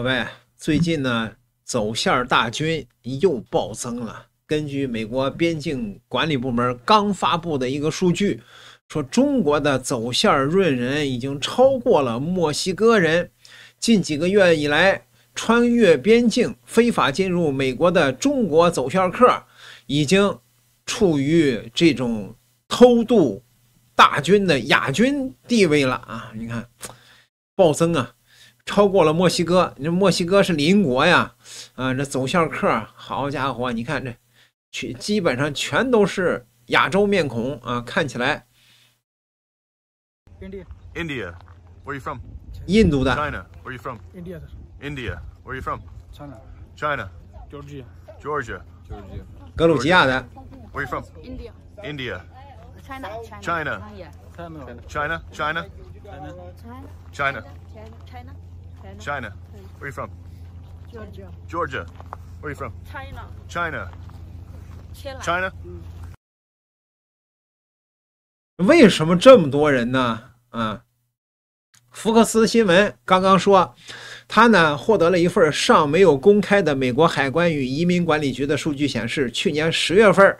各位，最近呢，走线大军又暴增了。根据美国边境管理部门刚发布的一个数据，说中国的走线润人已经超过了墨西哥人。近几个月以来，穿越边境非法进入美国的中国走线客，已经处于这种偷渡大军的亚军地位了啊！你看，暴增啊！超过了墨西哥，那墨西哥是邻国呀，啊，这走校客，好家伙，你看这，全基本上全都是亚洲面孔啊，看起来。India, India, Where are you from? 印度的。c h i n a Where are you from? India. India, Where are you from? China. China. Georgia. Georgia. Georgia. 格鲁吉亚的。Where are you from? India. India. a China, China, c h i n China. China. China. China. China. China，where you from? Georgia. Georgia, where you from? China. China. China. 为什么这么多人呢？啊，福克斯新闻刚刚说，他呢获得了一份尚没有公开的美国海关与移民管理局的数据显示，去年十月份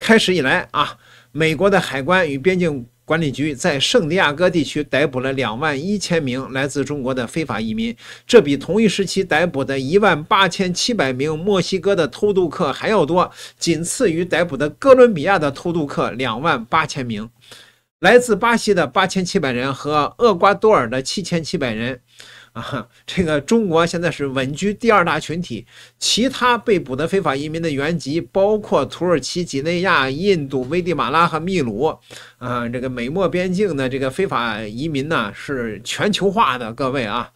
开始以来啊，美国的海关与边境。管理局在圣地亚哥地区逮捕了两万一千名来自中国的非法移民，这比同一时期逮捕的一万八千七百名墨西哥的偷渡客还要多，仅次于逮捕的哥伦比亚的偷渡客两万八千名，来自巴西的八千七百人和厄瓜多尔的七千七百人。啊，这个中国现在是稳居第二大群体，其他被捕的非法移民的原籍包括土耳其、几内亚、印度、危地马拉和秘鲁。啊，这个美墨边境的这个非法移民呢，是全球化的，各位啊。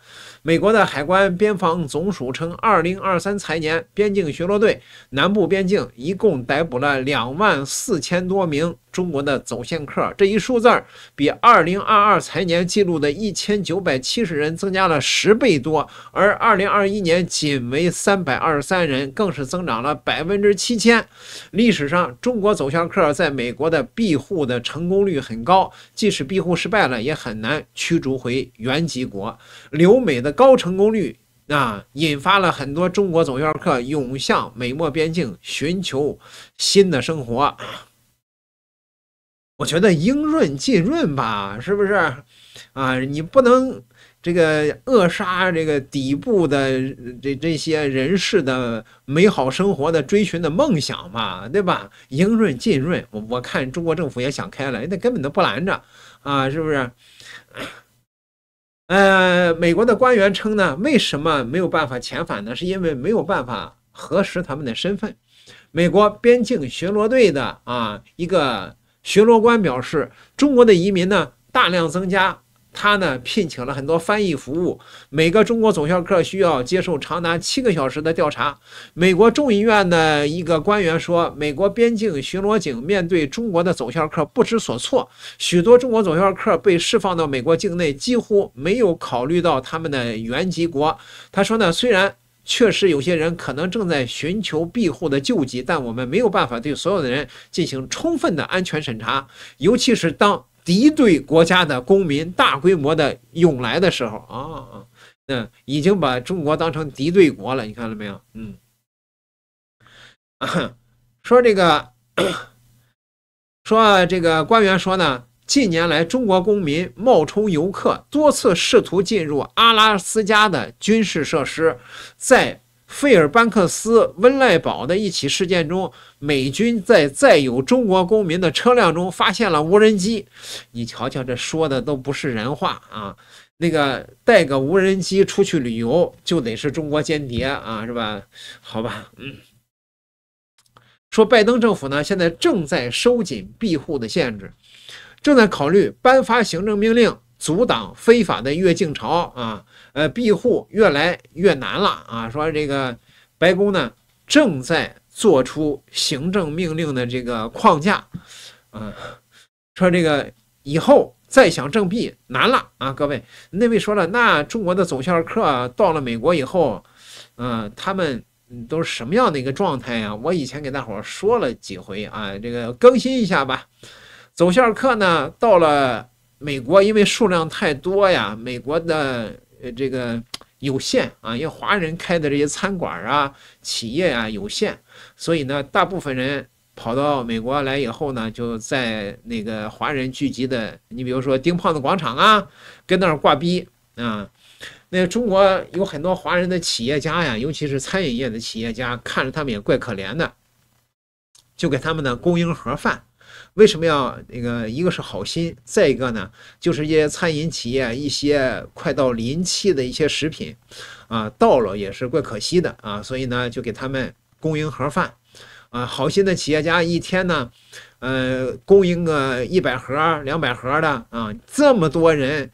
美国的海关边防总署称，二零二三财年，边境巡逻队南部边境一共逮捕了两万四千多名中国的走线客。这一数字比二零二二财年记录的一千九百七十人增加了十倍多，而二零二一年仅为三百二十三人，更是增长了百分之七千。历史上，中国走线客在美国的庇护的成功率很高，即使庇护失败了，也很难驱逐回原籍国。留美的。高成功率啊，引发了很多中国走要客涌向美墨边境，寻求新的生活。我觉得应润尽润吧，是不是啊？你不能这个扼杀这个底部的这这些人士的美好生活的追寻的梦想嘛，对吧？应润尽润，我我看中国政府也想开了，人家根本都不拦着啊，是不是？呃，美国的官员称呢，为什么没有办法遣返呢？是因为没有办法核实他们的身份。美国边境巡逻队的啊一个巡逻官表示，中国的移民呢大量增加。他呢聘请了很多翻译服务，每个中国总校客需要接受长达七个小时的调查。美国众议院的一个官员说，美国边境巡逻警面对中国的总校客不知所措，许多中国总校客被释放到美国境内，几乎没有考虑到他们的原籍国。他说呢，虽然确实有些人可能正在寻求庇护的救济，但我们没有办法对所有的人进行充分的安全审查，尤其是当。敌对国家的公民大规模的涌来的时候啊，嗯，已经把中国当成敌对国了。你看了没有？嗯，说这个，说这个官员说呢，近年来中国公民冒充游客，多次试图进入阿拉斯加的军事设施，在。费尔班克斯温赖堡的一起事件中，美军在载有中国公民的车辆中发现了无人机。你瞧瞧，这说的都不是人话啊！那个带个无人机出去旅游，就得是中国间谍啊，是吧？好吧，嗯。说拜登政府呢，现在正在收紧庇护的限制，正在考虑颁发行政命令，阻挡非法的越境潮啊。呃，庇护越来越难了啊！说这个白宫呢正在做出行政命令的这个框架，啊，说这个以后再想政币难了啊！各位那位说了，那中国的走线课到了美国以后，嗯，他们都是什么样的一个状态呀？我以前给大伙说了几回啊，这个更新一下吧。走线课呢到了美国，因为数量太多呀，美国的。呃，这个有限啊，因为华人开的这些餐馆啊、企业啊有限，所以呢，大部分人跑到美国来以后呢，就在那个华人聚集的，你比如说丁胖子广场啊，跟那儿挂逼啊。那中国有很多华人的企业家呀，尤其是餐饮业的企业家，看着他们也怪可怜的，就给他们呢供应盒饭。为什么要那个？一个是好心，再一个呢，就是一些餐饮企业一些快到临期的一些食品，啊，到了也是怪可惜的啊，所以呢，就给他们供应盒饭，啊，好心的企业家一天呢，呃，供应个一百盒、两百盒的啊，这么多人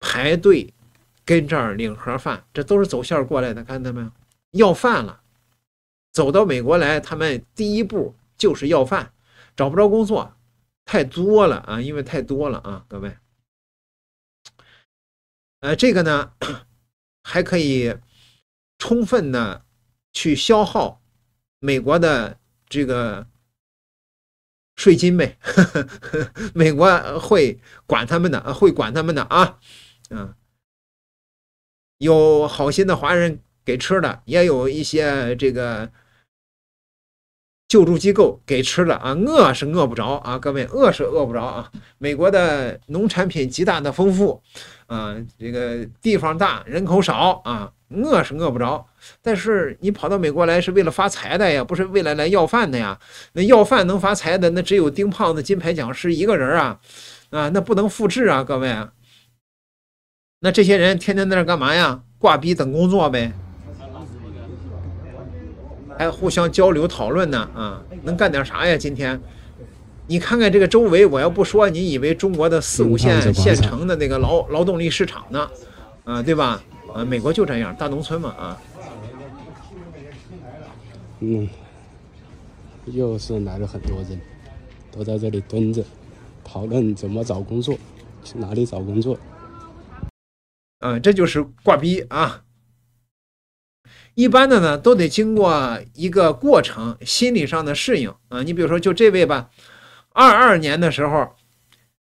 排队跟这儿领盒饭，这都是走线过来的，看到没有？要饭了，走到美国来，他们第一步就是要饭。找不着工作太多了啊，因为太多了啊，各位。呃，这个呢，还可以充分的去消耗美国的这个税金呗，美国会管他们的，会管他们的啊，嗯，有好心的华人给吃的，也有一些这个。救助机构给吃了啊，饿是饿不着啊，各位饿是饿不着啊。美国的农产品极大的丰富，啊，这个地方大，人口少啊，饿是饿不着。但是你跑到美国来是为了发财的呀，不是为了来要饭的呀。那要饭能发财的那只有丁胖子金牌讲师一个人啊，啊，那不能复制啊，各位那这些人天天在那干嘛呀？挂逼等工作呗。还互相交流讨论呢，啊，能干点啥呀？今天，你看看这个周围，我要不说，你以为中国的四五线县城的那个劳劳动力市场呢，啊，对吧？啊，美国就这样，大农村嘛，啊。嗯，又是来了很多人，都在这里蹲着，讨论怎么找工作，去哪里找工作。嗯，这就是挂逼啊。一般的呢，都得经过一个过程，心理上的适应啊。你比如说，就这位吧，二二年的时候，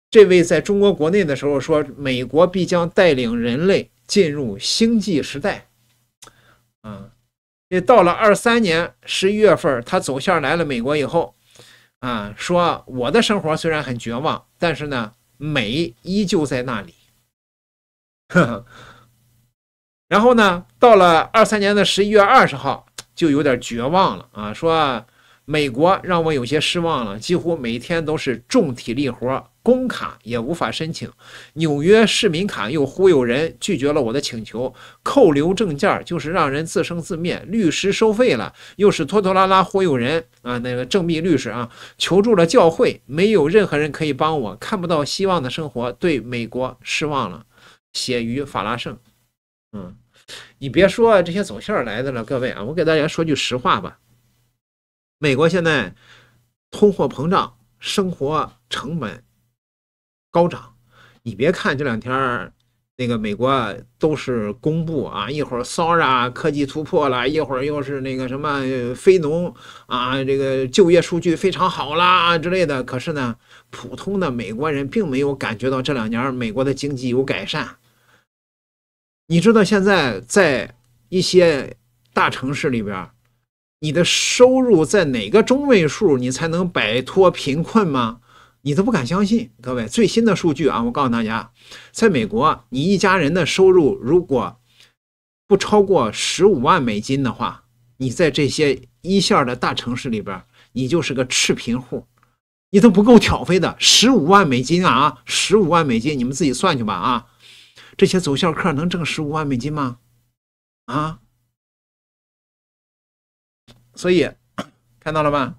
这位在中国国内的时候说，美国必将带领人类进入星际时代，啊，这到了二三年十一月份，他走线来了美国以后，啊，说我的生活虽然很绝望，但是呢，美依旧在那里，呵呵。然后呢，到了二三年的十一月二十号，就有点绝望了啊！说美国让我有些失望了，几乎每天都是重体力活，工卡也无法申请，纽约市民卡又忽悠人，拒绝了我的请求，扣留证件，就是让人自生自灭。律师收费了，又是拖拖拉拉忽悠人啊！那个郑秘律师啊，求助了教会，没有任何人可以帮我，看不到希望的生活，对美国失望了。写于法拉盛，嗯。你别说这些走线来的了，各位啊，我给大家说句实话吧。美国现在通货膨胀、生活成本高涨。你别看这两天那个美国都是公布啊，一会儿 sorry 科技突破了，一会儿又是那个什么非农啊，这个就业数据非常好啦之类的。可是呢，普通的美国人并没有感觉到这两年美国的经济有改善。你知道现在在一些大城市里边，你的收入在哪个中位数你才能摆脱贫困吗？你都不敢相信，各位最新的数据啊！我告诉大家，在美国，你一家人的收入如果不超过十五万美金的话，你在这些一线的大城市里边，你就是个赤贫户，你都不够挑费的十五万美金啊啊！十五万美金，你们自己算去吧啊！这些走下克能挣十五万美金吗？啊！所以 看到了吧？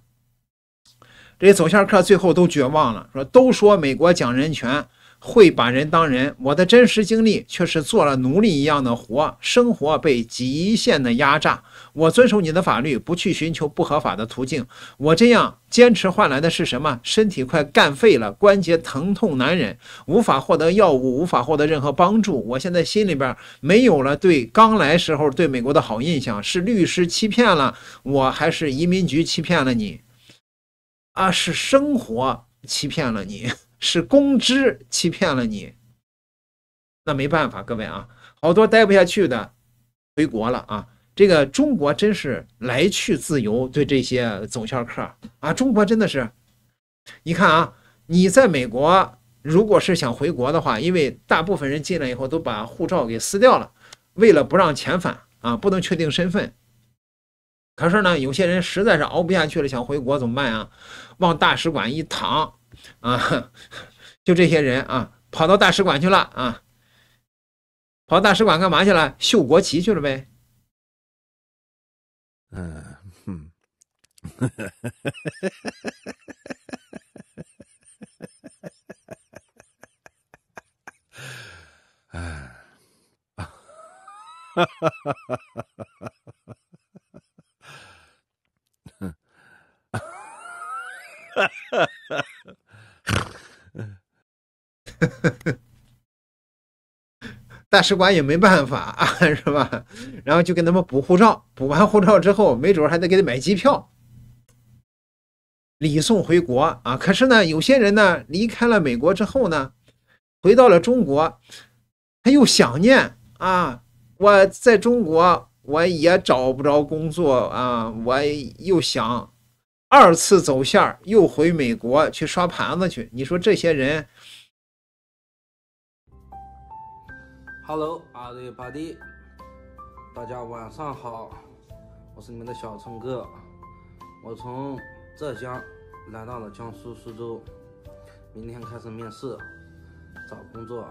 这些走下克最后都绝望了，说都说美国讲人权。会把人当人，我的真实经历却是做了奴隶一样的活，生活被极限的压榨。我遵守你的法律，不去寻求不合法的途径。我这样坚持换来的是什么？身体快干废了，关节疼痛难忍，无法获得药物，无法获得任何帮助。我现在心里边没有了对刚来时候对美国的好印象，是律师欺骗了我，还是移民局欺骗了你？啊，是生活欺骗了你。是公知欺骗了你，那没办法，各位啊，好多待不下去的回国了啊。这个中国真是来去自由，对这些走校客啊，中国真的是。你看啊，你在美国，如果是想回国的话，因为大部分人进来以后都把护照给撕掉了，为了不让遣返啊，不能确定身份。可是呢，有些人实在是熬不下去了，想回国怎么办呀？往大使馆一躺。啊，就这些人啊，跑到大使馆去了啊，跑大使馆干嘛去了？秀国旗去了呗。嗯，哈，哈哈哈哈哈，哈哈哈哈哈，哎，哈哈哈哈哈哈，哈哈哈哈哈哈哈哈哈哈哈哈哈哈 大使馆也没办法啊，是吧？然后就给他们补护照，补完护照之后，没准还得给他买机票，礼送回国啊。可是呢，有些人呢离开了美国之后呢，回到了中国，他又想念啊。我在中国，我也找不着工作啊，我又想二次走线，又回美国去刷盘子去。你说这些人？Hello，everybody，大家晚上好，我是你们的小春哥，我从浙江来到了江苏苏州，明天开始面试，找工作，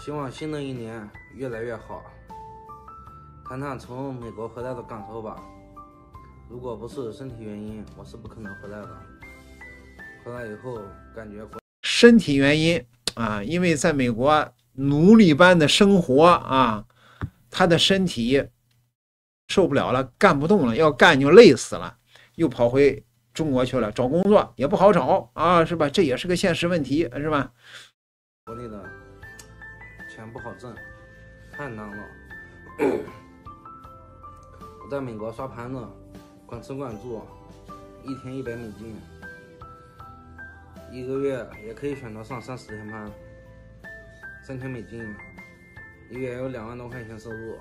希望新的一年越来越好。谈谈从美国回来的感受吧，如果不是身体原因，我是不可能回来的。回来以后感觉身体原因啊，因为在美国。奴隶般的生活啊，他的身体受不了了，干不动了，要干就累死了，又跑回中国去了，找工作也不好找啊，是吧？这也是个现实问题，是吧？国内的钱不好挣，太难了。我在美国刷盘子，管吃管住，一天一百美金，一个月也可以选择上三十天班。三千美金，一个月有两万多块钱收入，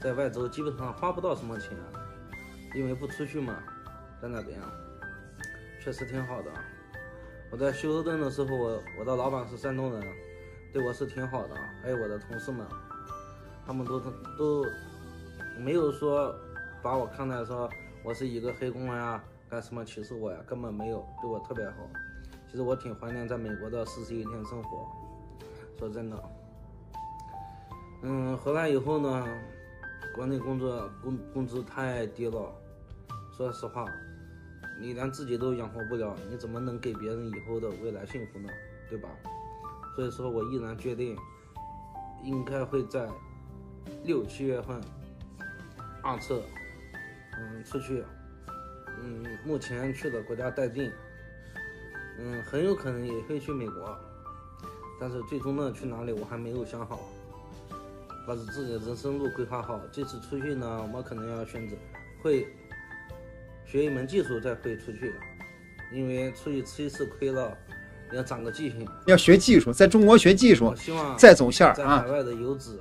在外州基本上花不到什么钱，因为不出去嘛，在那边确实挺好的。我在休斯顿的时候，我我的老板是山东人，对我是挺好的。还有我的同事们，他们都都没有说把我看待说我是一个黑工呀，干什么？歧视我呀根本没有，对我特别好。其实我挺怀念在美国的四十一天生活。说真的，嗯，回来以后呢，国内工作工工资太低了。说实话，你连自己都养活不了，你怎么能给别人以后的未来幸福呢？对吧？所以说我毅然决定，应该会在六七月份二次，嗯，出去，嗯，目前去的国家待定，嗯，很有可能也会去美国。但是最终呢，去哪里我还没有想好，把自己的人生路规划好。这次出去呢，我可能要选择会学一门技术再会出去，因为出去吃一次亏了，要长个记性。要学技术，在中国学技术，希望再走线儿海外的游子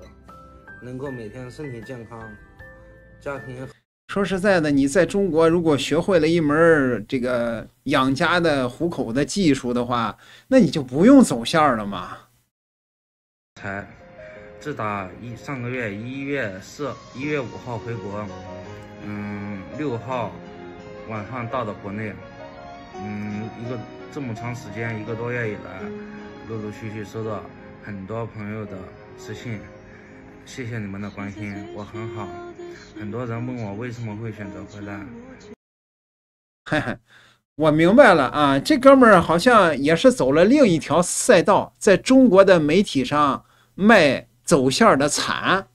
能够每天身体健康，家庭。说实在的，你在中国如果学会了一门这个养家的糊口的技术的话，那你就不用走线了嘛。才，自打一上个月一月四、一月五号回国，嗯，六号晚上到的国内，嗯，一个这么长时间一个多月以来，陆陆续续收到很多朋友的私信，谢谢你们的关心，我很好。很多人问我为什么会选择混蛋，我明白了啊，这哥们儿好像也是走了另一条赛道，在中国的媒体上卖走线儿的惨，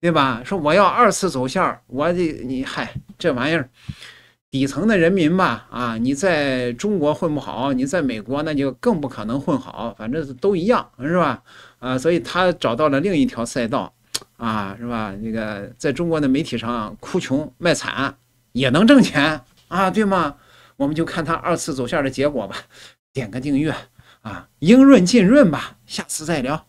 对吧？说我要二次走线，我这你嗨，这玩意儿底层的人民吧，啊，你在中国混不好，你在美国那就更不可能混好，反正是都一样，是吧？啊，所以他找到了另一条赛道。啊，是吧？那个在中国的媒体上哭穷卖惨也能挣钱啊，对吗？我们就看他二次走线的结果吧。点个订阅啊，应润尽润吧，下次再聊。